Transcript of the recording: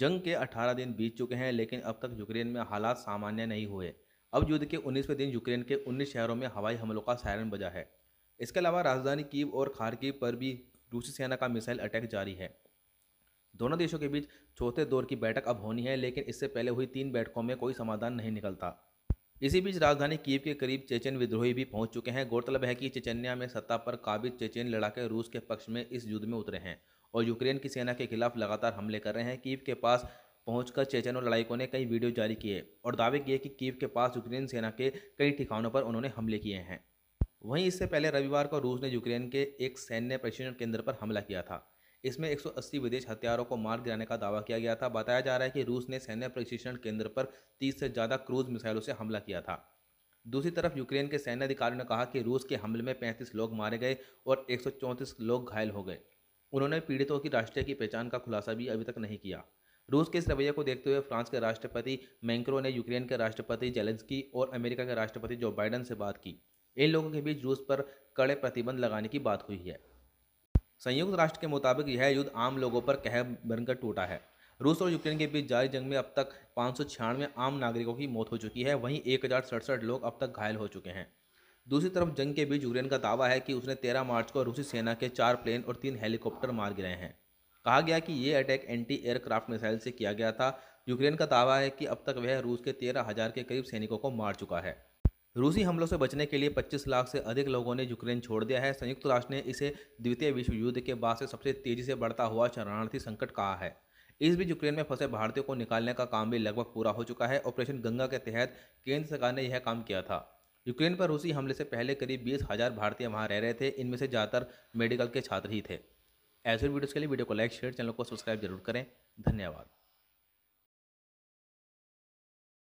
जंग के 18 दिन बीत चुके हैं लेकिन अब तक यूक्रेन में हालात सामान्य नहीं हुए अब युद्ध के 19वें दिन यूक्रेन के 19 शहरों में हवाई हमलों का सायरन बजा है इसके अलावा राजधानी कीव और खारकीव पर भी रूसी सेना का मिसाइल अटैक जारी है दोनों देशों के बीच चौथे दौर की बैठक अब होनी है लेकिन इससे पहले हुई तीन बैठकों में कोई समाधान नहीं निकलता इसी बीच राजधानी कीव के करीब चेचन विद्रोही भी पहुंच चुके हैं गौरतलब है कि चेचन्या में सत्ता पर काबिज चेचन लड़ाके रूस के पक्ष में इस युद्ध में उतरे हैं और यूक्रेन की सेना के खिलाफ लगातार हमले कर रहे हैं कीव के पास पहुंचकर और लड़ाईकों ने कई वीडियो जारी किए और दावे किए कि कीव के पास यूक्रेन सेना के कई ठिकानों पर उन्होंने हमले किए हैं वहीं इससे पहले रविवार को रूस ने यूक्रेन के एक सैन्य प्रशिक्षण केंद्र पर हमला किया था इसमें 180 विदेश हथियारों को मार गिराने का दावा किया गया था बताया जा रहा है कि रूस ने सैन्य प्रशिक्षण केंद्र पर 30 से ज़्यादा क्रूज मिसाइलों से हमला किया था दूसरी तरफ यूक्रेन के सैन्य अधिकारियों ने कहा कि रूस के हमले में 35 लोग मारे गए और एक लोग घायल हो गए उन्होंने पीड़ितों की राष्ट्रीय की पहचान का खुलासा भी अभी तक नहीं किया रूस के इस रवैये को देखते हुए फ्रांस के राष्ट्रपति मैंक्रो ने यूक्रेन के राष्ट्रपति जेलेंस्की और अमेरिका के राष्ट्रपति जो बाइडन से बात की इन लोगों के बीच रूस पर कड़े प्रतिबंध लगाने की बात हुई है संयुक्त राष्ट्र के मुताबिक यह युद्ध आम लोगों पर कह बनकर टूटा है रूस और यूक्रेन के बीच जारी जंग में अब तक पाँच आम नागरिकों की मौत हो चुकी है वहीं एक लोग अब तक घायल हो चुके हैं दूसरी तरफ जंग के बीच यूक्रेन का दावा है कि उसने 13 मार्च को रूसी सेना के चार प्लेन और तीन हेलीकॉप्टर मार गिराए हैं कहा गया कि ये अटैक एंटी एयरक्राफ्ट मिसाइल से किया गया था यूक्रेन का दावा है कि अब तक वह रूस के तेरह हज़ार के करीब सैनिकों को मार चुका है रूसी हमलों से बचने के लिए 25 लाख से अधिक लोगों ने यूक्रेन छोड़ दिया है संयुक्त राष्ट्र ने इसे द्वितीय विश्व युद्ध के बाद से सबसे तेजी से बढ़ता हुआ शरणार्थी संकट कहा है इस बीच यूक्रेन में फंसे भारतीयों को निकालने का काम भी लगभग पूरा हो चुका है ऑपरेशन गंगा के तहत केंद्र सरकार ने यह काम किया था यूक्रेन पर रूसी हमले से पहले करीब बीस हज़ार भारतीय वहाँ रह रहे थे इनमें से ज़्यादातर मेडिकल के छात्र ही थे ऐसे वीडियोज़ के लिए वीडियो को लाइक शेयर चैनल को सब्सक्राइब जरूर करें धन्यवाद